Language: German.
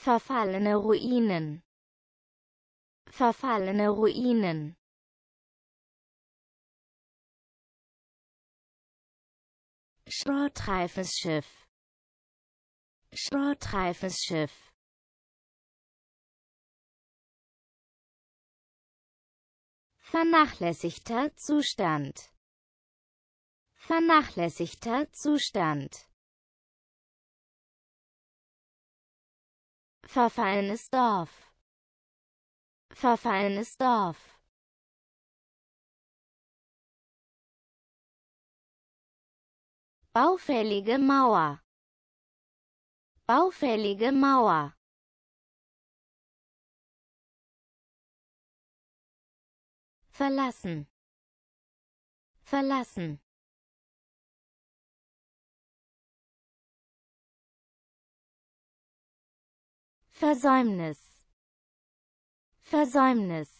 verfallene Ruinen verfallene Ruinen schrottreifes Schiff schrottreifes Schiff vernachlässigter Zustand vernachlässigter Zustand verfallenes Dorf, verfallenes Dorf. Baufällige Mauer, baufällige Mauer. verlassen verlassen Versäumnis Versäumnis